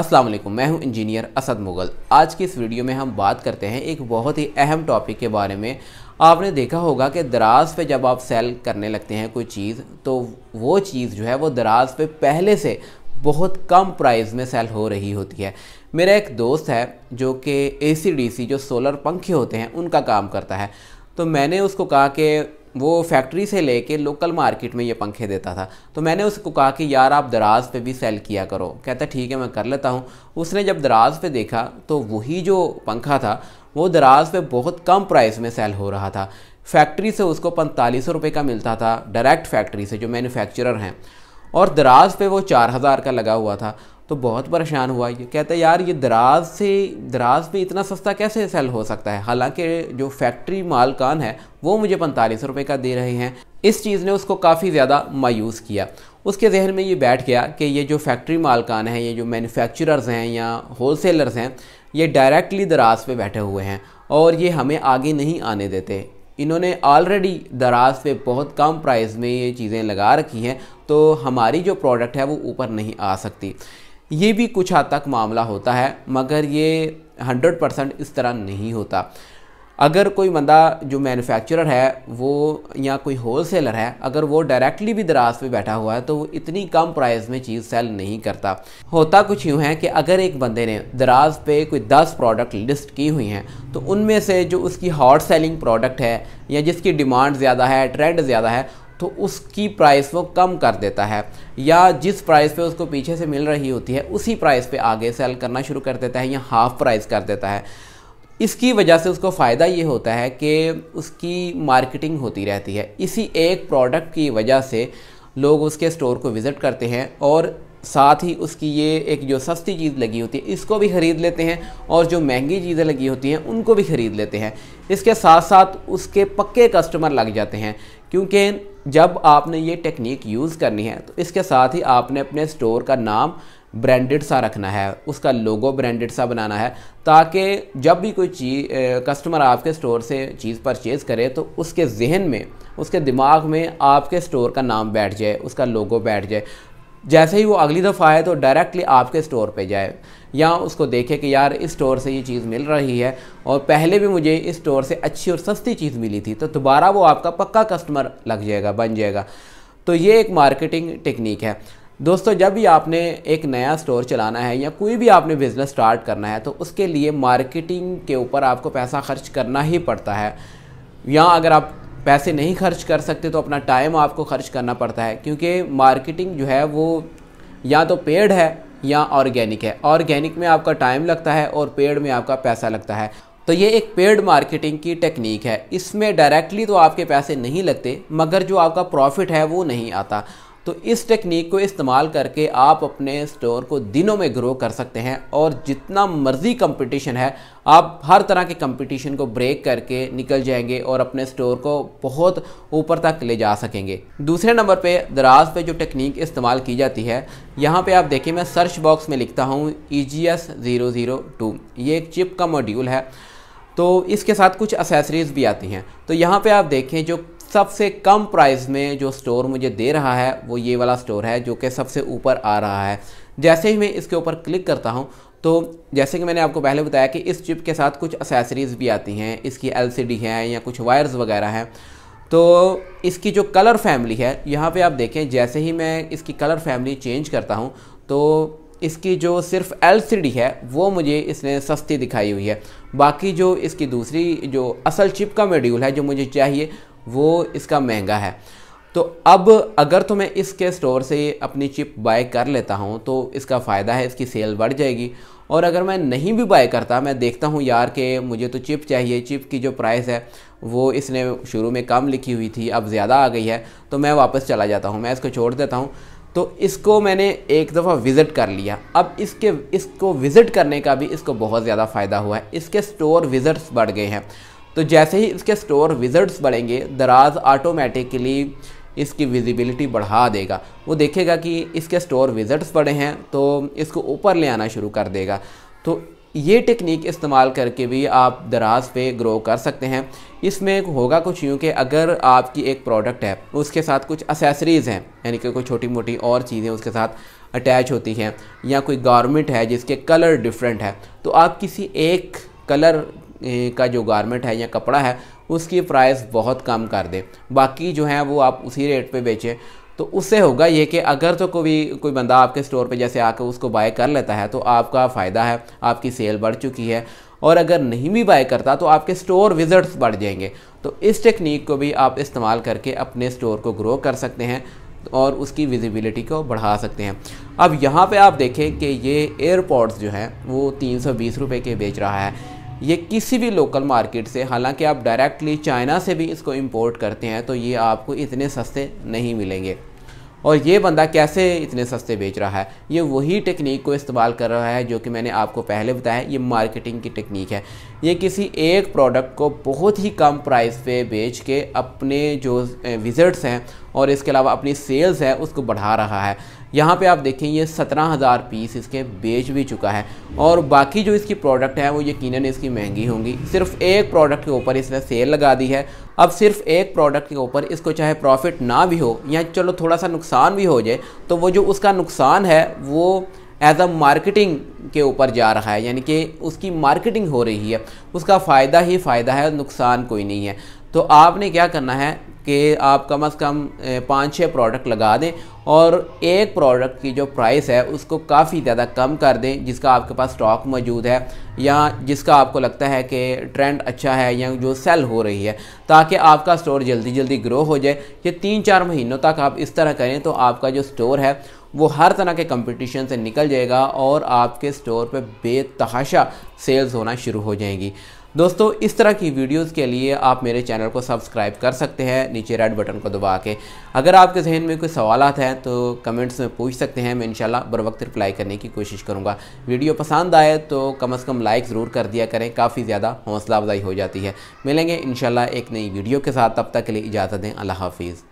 अस्सलाम वालेकुम मैं हूं इंजीनियर असद मुग़ल आज की इस वीडियो में हम बात करते हैं एक बहुत ही अहम टॉपिक के बारे में आपने देखा होगा कि दराज पे जब आप सेल करने लगते हैं कोई चीज़ तो वो चीज़ जो है वो दराज पे पहले से बहुत कम प्राइस में सेल हो रही होती है मेरा एक दोस्त है जो कि ए जो सोलर पंखे होते हैं उनका काम करता है तो मैंने उसको कहा कि वो फैक्ट्री से लेके लोकल मार्केट में ये पंखे देता था तो मैंने उसको कहा कि यार आप दराज पे भी सेल किया करो कहता ठीक है मैं कर लेता हूँ उसने जब दराज पे देखा तो वही जो पंखा था वो दराज पे बहुत कम प्राइस में सेल हो रहा था फैक्ट्री से उसको पैंतालीस सौ रुपये का मिलता था डायरेक्ट फैक्ट्री से जो मैन्युफैक्चरर हैं और दराज पे वो चार हज़ार का लगा हुआ था तो बहुत परेशान हुआ ये कहता है यार ये दराज से दराज पे इतना सस्ता कैसे सेल हो सकता है हालांकि जो फैक्ट्री मालकान है वो मुझे पैंतालीस रुपये का दे रहे हैं इस चीज़ ने उसको काफ़ी ज़्यादा मायूस किया उसके जहन में ये बैठ गया कि ये जो फैक्ट्री मालकान हैं ये जो मैन्युफैक्चरर्स हैं या होल सेलर्स हैं ये डायरेक्टली दराज पे बैठे हुए हैं और ये हमें आगे नहीं आने देते इन्होंने ऑलरेडी दराज पे बहुत कम प्राइस में ये चीज़ें लगा रखी हैं तो हमारी जो प्रोडक्ट है वो ऊपर नहीं आ सकती ये भी कुछ हद तक मामला होता है मगर ये हंड्रेड परसेंट इस तरह नहीं होता अगर कोई बंदा जो मैन्युफैक्चरर है वो या कोई होल सेलर है अगर वो डायरेक्टली भी दराज पे बैठा हुआ है तो वो इतनी कम प्राइस में चीज़ सेल नहीं करता होता कुछ यूँ है कि अगर एक बंदे ने दराज पे कोई 10 प्रोडक्ट लिस्ट की हुई हैं तो उनमें से जो उसकी हॉट सेलिंग प्रोडक्ट है या जिसकी डिमांड ज़्यादा है ट्रेंड ज़्यादा है तो उसकी प्राइस वो कम कर देता है या जिस प्राइस पे उसको पीछे से मिल रही होती है उसी प्राइस पे आगे सेल करना शुरू कर देता है या हाफ प्राइस कर देता है इसकी वजह से उसको फ़ायदा ये होता है कि उसकी मार्केटिंग होती रहती है इसी एक प्रोडक्ट की वजह से लोग उसके स्टोर को विज़िट करते हैं और साथ ही उसकी ये एक जो सस्ती चीज़ लगी होती है इसको भी ख़रीद लेते हैं और जो महंगी चीज़ें लगी होती हैं उनको भी ख़रीद लेते हैं इसके साथ साथ उसके पक्के कस्टमर लग जाते हैं क्योंकि जब आपने ये टेक्निक यूज़ करनी है तो इसके साथ ही आपने अपने स्टोर का नाम ब्रांडेड सा रखना है उसका लोगो ब्रांडेड सा बनाना है ताकि जब भी कोई चीज़ कस्टमर आपके स्टोर से चीज़ परचेज़ करे तो उसके जहन में उसके दिमाग में आपके स्टोर का नाम बैठ जाए उसका लोगो बैठ जाए जैसे ही वो अगली दफ़ा आए तो डायरेक्टली आपके स्टोर पे जाए या उसको देखे कि यार इस स्टोर से ये चीज़ मिल रही है और पहले भी मुझे इस स्टोर से अच्छी और सस्ती चीज़ मिली थी तो दोबारा वो आपका पक्का कस्टमर लग जाएगा बन जाएगा तो ये एक मार्केटिंग टेक्निक है दोस्तों जब भी आपने एक नया स्टोर चलाना है या कोई भी आपने बिज़नेस स्टार्ट करना है तो उसके लिए मार्केटिंग के ऊपर आपको पैसा खर्च करना ही पड़ता है या अगर आप पैसे नहीं खर्च कर सकते तो अपना टाइम आपको खर्च करना पड़ता है क्योंकि मार्केटिंग जो है वो या तो पेड है या ऑर्गेनिक है ऑर्गेनिक में आपका टाइम लगता है और पेड में आपका पैसा लगता है तो ये एक पेड मार्केटिंग की टेक्निक है इसमें डायरेक्टली तो आपके पैसे नहीं लगते मगर जो आपका प्रॉफिट है वो नहीं आता तो इस टेक्निक को इस्तेमाल करके आप अपने स्टोर को दिनों में ग्रो कर सकते हैं और जितना मर्ज़ी कंपटीशन है आप हर तरह के कंपटीशन को ब्रेक करके निकल जाएंगे और अपने स्टोर को बहुत ऊपर तक ले जा सकेंगे दूसरे नंबर पे दराज पे जो टेक्निक इस्तेमाल की जाती है यहाँ पे आप देखिए मैं सर्च बॉक्स में लिखता हूँ E G S zero zero two ये एक चिप का मॉड्यूल है तो इसके साथ कुछ असेसरीज़ भी आती हैं तो यहाँ पे आप देखें जो सबसे कम प्राइस में जो स्टोर मुझे दे रहा है वो ये वाला स्टोर है जो कि सबसे ऊपर आ रहा है जैसे ही मैं इसके ऊपर क्लिक करता हूँ तो जैसे कि मैंने आपको पहले बताया कि इस चिप के साथ कुछ असेसरीज़ भी आती हैं इसकी एलसीडी है या कुछ वायर्स वगैरह हैं तो इसकी जो कलर फैमिली है यहाँ पे आप देखें जैसे ही मैं इसकी कलर फैमिली चेंज करता हूँ तो इसकी जो सिर्फ एलसीडी है वो मुझे इसने सस्ती दिखाई हुई है बाकी जो इसकी दूसरी जो असल चिप का मेड्यूल है जो मुझे चाहिए वो इसका महंगा है तो अब अगर तो मैं इसके स्टोर से अपनी चिप बाय कर लेता हूँ तो इसका फ़ायदा है इसकी सेल बढ़ जाएगी और अगर मैं नहीं भी बाय करता मैं देखता हूँ यार के मुझे तो चिप चाहिए चिप की जो प्राइस है वो इसने शुरू में कम लिखी हुई थी अब ज़्यादा आ गई है तो मैं वापस चला जाता हूँ मैं इसको छोड़ देता हूँ तो इसको मैंने एक दफ़ा विज़िट कर लिया अब इसके इसको विज़िट करने का भी इसको बहुत ज़्यादा फ़ायदा हुआ है इसके स्टोर विज़िट्स बढ़ गए हैं तो जैसे ही इसके स्टोर विज़ट्स बढ़ेंगे दराज ऑटोमेटिकली इसकी विजिबिलिटी बढ़ा देगा वो देखेगा कि इसके स्टोर विजट्स बढ़े हैं तो इसको ऊपर ले आना शुरू कर देगा तो ये टेक्निक इस्तेमाल करके भी आप दराज पे ग्रो कर सकते हैं इसमें होगा कुछ यूँ कि अगर आपकी एक प्रोडक्ट है उसके साथ कुछ असेसरीज़ हैं यानी कि कोई छोटी मोटी और चीज़ें उसके साथ अटैच होती हैं या कोई गारमेंट है जिसके कलर डिफरेंट है तो आप किसी एक कलर का जो गारमेंट है या कपड़ा है उसकी प्राइस बहुत कम कर दे बाकी जो है वो आप उसी रेट पे बेचें तो उससे होगा ये कि अगर तो कोई कोई बंदा आपके स्टोर पे जैसे आकर उसको बाय कर लेता है तो आपका फ़ायदा है आपकी सेल बढ़ चुकी है और अगर नहीं भी बाय करता तो आपके स्टोर विज़िट्स बढ़ जाएंगे तो इस टेक्निक को भी आप इस्तेमाल करके अपने स्टोर को ग्रो कर सकते हैं और उसकी विजिबिलिटी को बढ़ा सकते हैं अब यहाँ पे आप देखें कि ये एयरपोर्ट्स जो हैं वो तीन सौ के बेच रहा है ये किसी भी लोकल मार्केट से हालांकि आप डायरेक्टली चाइना से भी इसको इम्पोर्ट करते हैं तो ये आपको इतने सस्ते नहीं मिलेंगे और ये बंदा कैसे इतने सस्ते बेच रहा है ये वही टेक्निक को इस्तेमाल कर रहा है जो कि मैंने आपको पहले बताया ये मार्केटिंग की टेक्निक है ये किसी एक प्रोडक्ट को बहुत ही कम प्राइस पे बेच के अपने जो विज़िट्स हैं और इसके अलावा अपनी सेल्स है उसको बढ़ा रहा है यहाँ पे आप देखें ये सत्रह हज़ार पीस इसके बेच भी चुका है और बाकी जो इसकी प्रोडक्ट है वो यकीनन इसकी महंगी होंगी सिर्फ एक प्रोडक्ट के ऊपर इसने सेल लगा दी है अब सिर्फ एक प्रोडक्ट के ऊपर इसको चाहे प्रॉफिट ना भी हो या चलो थोड़ा सा नुकसान भी हो जाए तो वो जो उसका नुकसान है वो एज अ मार्केटिंग के ऊपर जा रहा है यानी कि उसकी मार्केटिंग हो रही है उसका फ़ायदा ही फ़ायदा है नुकसान कोई नहीं है तो आपने क्या करना है कि आप कम अज़ कम पाँच छः प्रोडक्ट लगा दें और एक प्रोडक्ट की जो प्राइस है उसको काफ़ी ज़्यादा कम कर दें जिसका आपके पास स्टॉक मौजूद है या जिसका आपको लगता है कि ट्रेंड अच्छा है या जो सेल हो रही है ताकि आपका स्टोर जल्दी जल्दी ग्रो हो जाए ये तीन चार महीनों तक आप इस तरह करें तो आपका जो स्टोर है वो हर तरह के कंपटीशन से निकल जाएगा और आपके स्टोर पे बेतहाशा सेल्स होना शुरू हो जाएंगी दोस्तों इस तरह की वीडियोस के लिए आप मेरे चैनल को सब्सक्राइब कर सकते हैं नीचे रेड बटन को दबा के अगर आपके जहन में कोई सवाल हैं तो कमेंट्स में पूछ सकते हैं मैं इंशाल्लाह बर वक्त रिप्लाई करने की कोशिश करूँगा वीडियो पसंद आए तो कम अज़ कम लाइक ज़रूर कर दिया करें काफ़ी ज़्यादा हौसला अफजाई हो जाती है मिलेंगे इन एक नई वीडियो के साथ तब तक के लिए इजाज़त दें अल्लाह हाफिज़